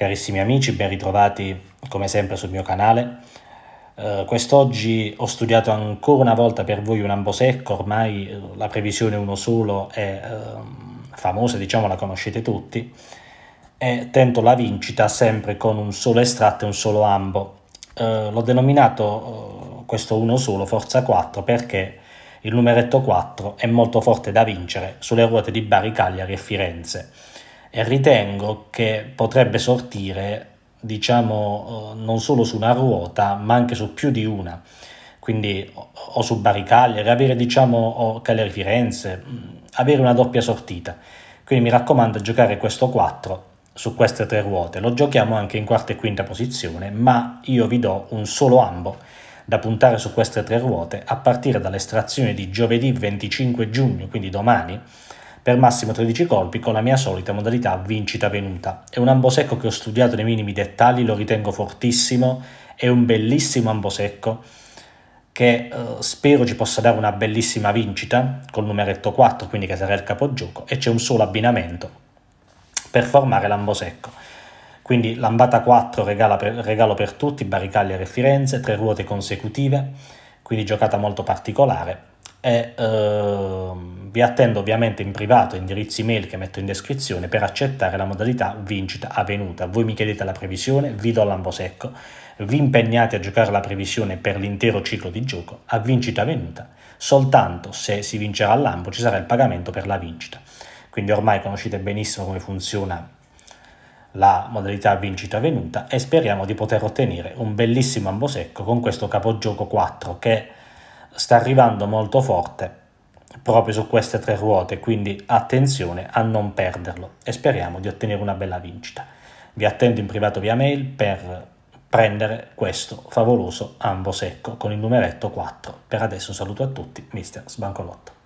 Carissimi amici, ben ritrovati come sempre sul mio canale. Uh, quest'oggi ho studiato ancora una volta per voi un ambo secco, ormai eh, la previsione uno solo è uh, famosa, diciamo la conoscete tutti, e tento la vincita sempre con un solo estratto e un solo ambo. Eh, l'ho denominato questo uno solo Forza 4 perché il numeretto 4 è molto forte da vincere sulle ruote di Bari, Cagliari e Firenze e ritengo che potrebbe sortire, diciamo, eh, non solo su una ruota, ma anche su più di una. Quindi o su Baricaglia, avere diciamo Cagliari Firenze, mm, avere una doppia sortita. Quindi mi raccomando giocare questo 4 su queste tre ruote. Lo giochiamo anche in quarta e quinta posizione, ma io vi do un solo ambo da puntare su queste tre ruote a partire dall'estrazione di giovedì 25 giugno, quindi domani, per massimo 13 colpi con la mia solita modalità vincita venuta. È un ambosecco che ho studiato nei minimi dettagli, lo ritengo fortissimo, è un bellissimo ambosecco che eh, spero ci possa dare una bellissima vincita col numeretto 4, quindi che sarà il capogioco, e c'è un solo abbinamento per formare l'ambosecco. Quindi l'ambata 4 per, regalo per tutti, Baricagliere e Firenze, tre ruote consecutive, quindi giocata molto particolare e uh, vi attendo ovviamente in privato indirizzi mail che metto in descrizione per accettare la modalità vincita avvenuta. Voi mi chiedete la previsione, vi do l'ambosecco, vi impegnate a giocare la previsione per l'intero ciclo di gioco a vincita avvenuta, soltanto se si vincerà all'ambo ci sarà il pagamento per la vincita. Quindi ormai conoscete benissimo come funziona la modalità vincita avvenuta e speriamo di poter ottenere un bellissimo ambosecco con questo capogioco 4 che sta arrivando molto forte proprio su queste tre ruote, quindi attenzione a non perderlo e speriamo di ottenere una bella vincita. Vi attendo in privato via mail per prendere questo favoloso ambo secco con il numeretto 4. Per adesso un saluto a tutti, mister Sbancolotto.